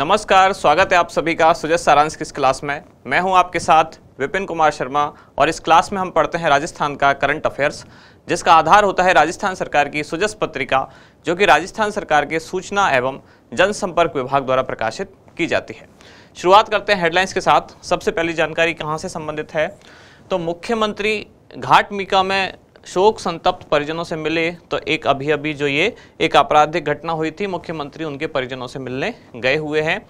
नमस्कार स्वागत है आप सभी का सुजस सारांश की इस क्लास में मैं हूं आपके साथ विपिन कुमार शर्मा और इस क्लास में हम पढ़ते हैं राजस्थान का करंट अफेयर्स जिसका आधार होता है राजस्थान सरकार की सुजस पत्रिका जो कि राजस्थान सरकार के सूचना एवं जनसंपर्क विभाग द्वारा प्रकाशित की जाती है शुरुआत करते हैं हेडलाइंस के साथ सबसे पहली जानकारी कहाँ से संबंधित है तो मुख्यमंत्री घाट मीका में शोक संतप्त परिजनों से मिले तो एक अभी अभी जो ये एक आपराधिक घटना हुई थी मुख्यमंत्री उनके परिजनों से मिलने गए हुए हैं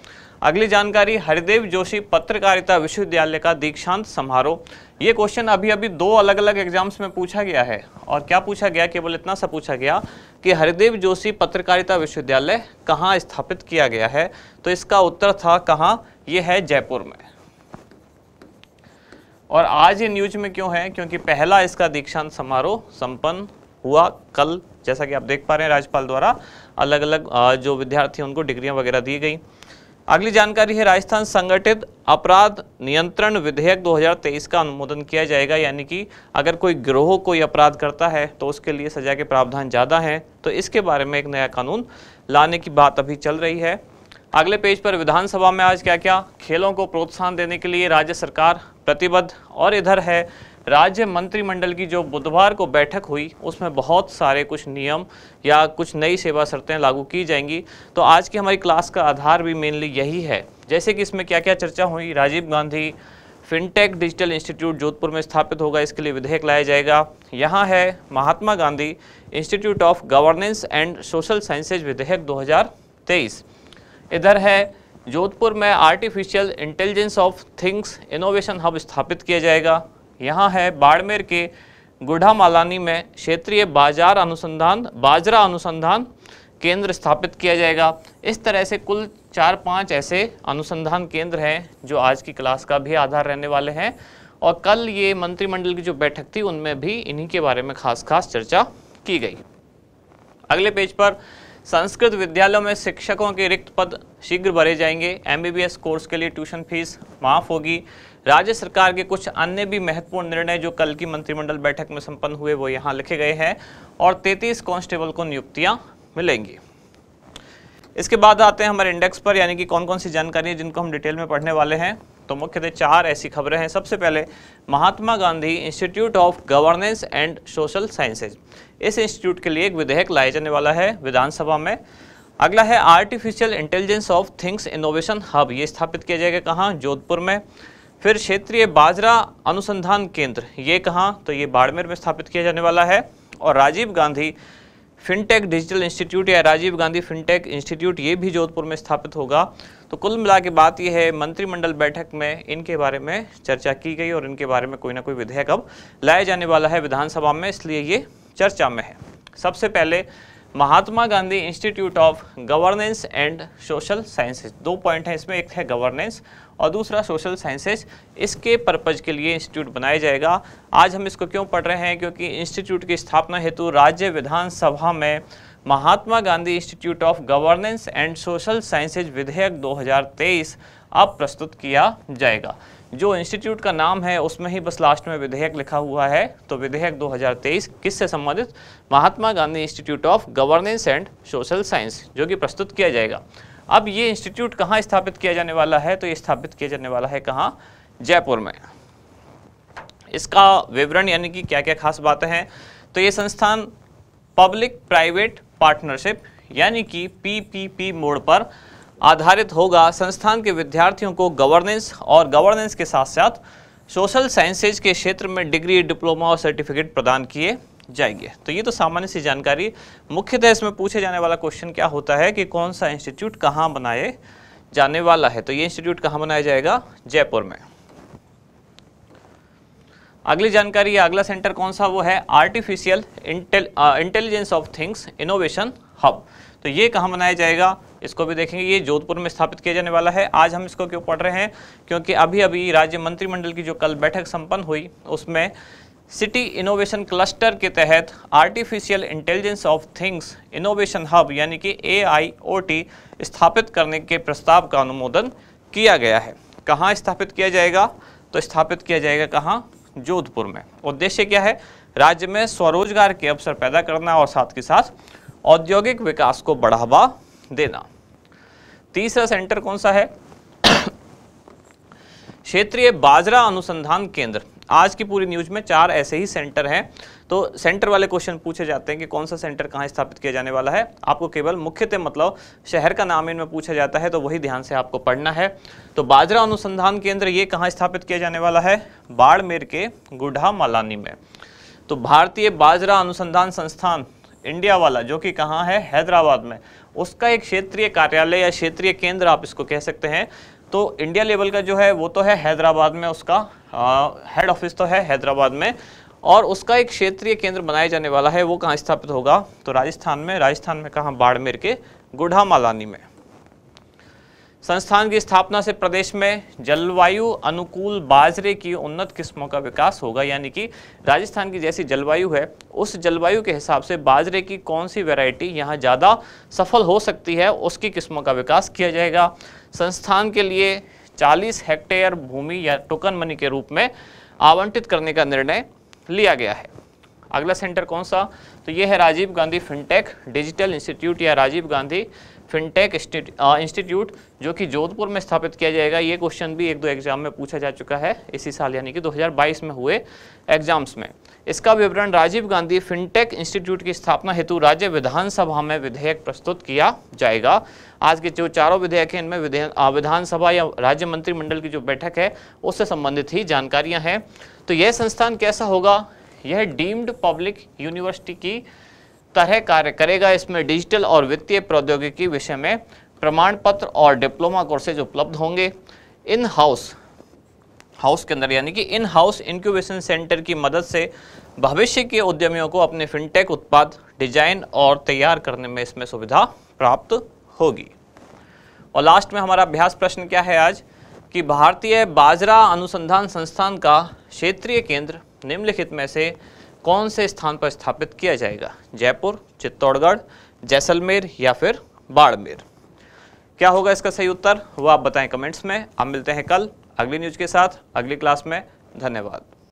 अगली जानकारी हरिदेव जोशी पत्रकारिता विश्वविद्यालय का दीक्षांत समारोह ये क्वेश्चन अभी अभी दो अलग अलग एग्जाम्स में पूछा गया है और क्या पूछा गया केवल इतना सा पूछा गया कि हरिदेव जोशी पत्रकारिता विश्वविद्यालय कहाँ स्थापित किया गया है तो इसका उत्तर था कहाँ ये है जयपुर में और आज ये न्यूज में क्यों है क्योंकि पहला इसका दीक्षांत समारोह संपन्न हुआ कल जैसा कि आप देख पा रहे हैं राज्यपाल द्वारा अलग अलग जो विद्यार्थी उनको डिग्रियां वगैरह दी गई अगली जानकारी है राजस्थान संगठित अपराध नियंत्रण विधेयक 2023 का अनुमोदन किया जाएगा यानी कि अगर कोई ग्रोह कोई अपराध करता है तो उसके लिए सजा के प्रावधान ज़्यादा हैं तो इसके बारे में एक नया कानून लाने की बात अभी चल रही है अगले पेज पर विधानसभा में आज क्या क्या खेलों को प्रोत्साहन देने के लिए राज्य सरकार प्रतिबद्ध और इधर है राज्य मंत्रिमंडल की जो बुधवार को बैठक हुई उसमें बहुत सारे कुछ नियम या कुछ नई सेवा शर्तें लागू की जाएंगी तो आज की हमारी क्लास का आधार भी मेनली यही है जैसे कि इसमें क्या क्या चर्चा हुई Rajiv Gandhi fintech digital institute Jodhpur में स्थापित होगा इसके लिए विधेयक लाया जाएगा यहाँ है Mahatma Gandhi institute of governance and social sciences विधेयक 2023 इधर है जोधपुर में artificial intelligence of things innovation hub स्थापित किया जाएगा यहाँ है बाड़मेर के गुढ़ा मालानी में क्षेत्रीय बाजार अनुसंधान बाजरा अनुसंधान केंद्र स्थापित किया जाएगा इस तरह से कुल चार पांच ऐसे अनुसंधान केंद्र हैं जो आज की क्लास का भी आधार रहने वाले हैं और कल ये मंत्रिमंडल की जो बैठक थी उनमें भी इन्हीं के बारे में खास खास चर्चा की गई अगले पेज पर संस्कृत विद्यालयों में शिक्षकों के रिक्त पद शीघ्र भरे जाएंगे एमबीबीएस कोर्स के लिए ट्यूशन फीस माफ होगी राज्य सरकार के कुछ अन्य भी महत्वपूर्ण निर्णय जो कल की मंत्रिमंडल बैठक में संपन्न हुए वो यहाँ लिखे गए हैं और 33 कांस्टेबल को नियुक्तियाँ मिलेंगी इसके बाद आते हैं हमारे इंडेक्स पर यानी कि कौन कौन सी जानकारी है जिनको हम डिटेल में पढ़ने वाले हैं तो मुख्यतः चार ऐसी खबरें हैं सबसे पहले Mahatma Gandhi institute of governance and social sciences इस इंस्टीट्यूट के लिए एक विधेयक लाया जाने वाला है विधानसभा में अगला है artificial intelligence of things innovation hub ये स्थापित किया जाएगा कहाँ जोधपुर में फिर क्षेत्रीय बाजरा अनुसंधान केंद्र ये कहाँ तो ये बाड़मेर में स्थापित किया जाने वाला है और Rajiv Gandhi fintech digital institute या राजीव गांधी फिनटेक इंस्टीट्यूट ये भी जोधपुर में स्थापित होगा तो कुल मिला के बात यह है मंत्रिमंडल बैठक में इनके बारे में चर्चा की गई और इनके बारे में कोई ना कोई विधेयक अब लाया जाने वाला है विधानसभा में इसलिए ये चर्चा में है सबसे पहले Mahatma Gandhi institute of governance and social sciences दो पॉइंट हैं इसमें एक है गवर्नेंस और दूसरा सोशल साइंसेज इसके पर्पज़ के लिए इंस्टीट्यूट बनाया जाएगा आज हम इसको क्यों पढ़ रहे हैं क्योंकि इंस्टीट्यूट की स्थापना हेतु राज्य विधानसभा में Mahatma Gandhi institute of governance and social sciences विधेयक 2023 अब प्रस्तुत किया जाएगा जो इंस्टीट्यूट का नाम है उसमें ही बस लास्ट में विधेयक लिखा हुआ है तो विधेयक 2023 किससे संबंधित Mahatma Gandhi institute of governance and social science जो कि प्रस्तुत किया जाएगा अब ये इंस्टीट्यूट कहाँ स्थापित किया जाने वाला है तो ये स्थापित किया जाने वाला है कहाँ जयपुर में इसका विवरण यानी कि क्या क्या खास बातें हैं तो ये संस्थान पब्लिक प्राइवेट पार्टनरशिप यानी कि पीपीपी मोड पर आधारित होगा संस्थान के विद्यार्थियों को गवर्नेंस और गवर्नेंस के साथ साथ सोशल साइंसेज के क्षेत्र में डिग्री डिप्लोमा और सर्टिफिकेट प्रदान किए जाएंगे तो ये तो सामान्य सी जानकारी मुख्यतः इसमें पूछे जाने वाला क्वेश्चन क्या होता है कि कौन सा इंस्टीट्यूट कहाँ बनाए जाने वाला है तो ये इंस्टीट्यूट कहाँ बनाया जाएगा जयपुर में अगली जानकारी अगला सेंटर कौन सा वो है artificial intelligence of things innovation hub तो ये कहाँ बनाया जाएगा इसको भी देखेंगे ये जोधपुर में स्थापित किया जाने वाला है आज हम इसको क्यों पढ़ रहे हैं क्योंकि अभी अभी राज्य मंत्रिमंडल की जो कल बैठक संपन्न हुई उसमें सिटी इनोवेशन क्लस्टर के तहत artificial intelligence of things innovation hub यानी कि ए स्थापित करने के प्रस्ताव का अनुमोदन किया गया है कहाँ स्थापित किया जाएगा तो स्थापित किया जाएगा कहाँ जोधपुर में उद्देश्य क्या है राज्य में स्वरोजगार के अवसर पैदा करना और साथ के साथ औद्योगिक विकास को बढ़ावा देना तीसरा सेंटर कौन सा है क्षेत्रीय बाजरा अनुसंधान केंद्र आज की पूरी न्यूज में चार ऐसे ही सेंटर हैं तो सेंटर वाले क्वेश्चन पूछे जाते हैं कि कौन सा सेंटर कहाँ स्थापित किया जाने वाला है आपको केवल मुख्यतः मतलब शहर का नाम इनमें पूछा जाता है तो वही ध्यान से आपको पढ़ना है तो बाजरा अनुसंधान केंद्र ये कहाँ स्थापित किया जाने वाला है बाड़मेर के गुढ़ा मालानी में तो भारतीय बाजरा अनुसंधान संस्थान इंडिया वाला जो कि कहाँ है हैदराबाद में उसका एक क्षेत्रीय कार्यालय या क्षेत्रीय केंद्र आप इसको कह सकते हैं तो इंडिया लेवल का जो है वो तो है हैदराबाद में उसका हेड ऑफिस तो है हैदराबाद में और उसका एक क्षेत्रीय केंद्र बनाया जाने वाला है वो कहाँ स्थापित होगा तो राजस्थान में राजस्थान में कहाँ बाड़मेर के गुढ़ा मालानी में संस्थान की स्थापना से प्रदेश में जलवायु अनुकूल बाजरे की उन्नत किस्मों का विकास होगा यानी कि राजस्थान की जैसी जलवायु है उस जलवायु के हिसाब से बाजरे की कौन सी वैरायटी यहाँ ज़्यादा सफल हो सकती है उसकी किस्मों का विकास किया जाएगा संस्थान के लिए 40 हेक्टेयर भूमि या टोकन मनी के रूप में आवंटित करने का निर्णय लिया गया है अगला सेंटर कौन सा तो ये है Rajiv Gandhi fintech digital institute या राजीव गांधी फिनटेक इंस्टीट्यूट जो कि जोधपुर में स्थापित किया जाएगा ये क्वेश्चन भी एक दो एग्जाम में पूछा जा चुका है इसी साल यानी कि 2022 में हुए एग्जाम्स में इसका विवरण राजीव गांधी फिनटेक इंस्टीट्यूट की स्थापना हेतु राज्य विधानसभा में विधेयक प्रस्तुत किया जाएगा आज के जो चारों विधेयक हैं इनमें विधानसभा या राज्य मंत्रिमंडल की जो बैठक है उससे संबंधित ही जानकारियाँ हैं तो यह संस्थान कैसा होगा यह डीम्ड पब्लिक यूनिवर्सिटी की तरह कार्य करेगा इसमें डिजिटल और वित्तीय प्रौद्योगिकी विषय में प्रमाण पत्र और डिप्लोमा कोर्सेज उपलब्ध होंगे इन हाउस हाउस के अंदर यानी कि इन हाउस इंक्यूबेशन सेंटर की मदद से भविष्य के उद्यमियों को अपने फिनटेक उत्पाद डिजाइन और तैयार करने में इसमें सुविधा प्राप्त होगी और लास्ट में हमारा अभ्यास प्रश्न क्या है आज कि भारतीय बाजरा अनुसंधान संस्थान का क्षेत्रीय केंद्र निम्नलिखित में से कौन से स्थान पर स्थापित किया जाएगा जयपुर चित्तौड़गढ़ जैसलमेर या फिर बाड़मेर क्या होगा इसका सही उत्तर वो आप बताएं कमेंट्स में हम मिलते हैं कल अगली न्यूज़ के साथ अगली क्लास में धन्यवाद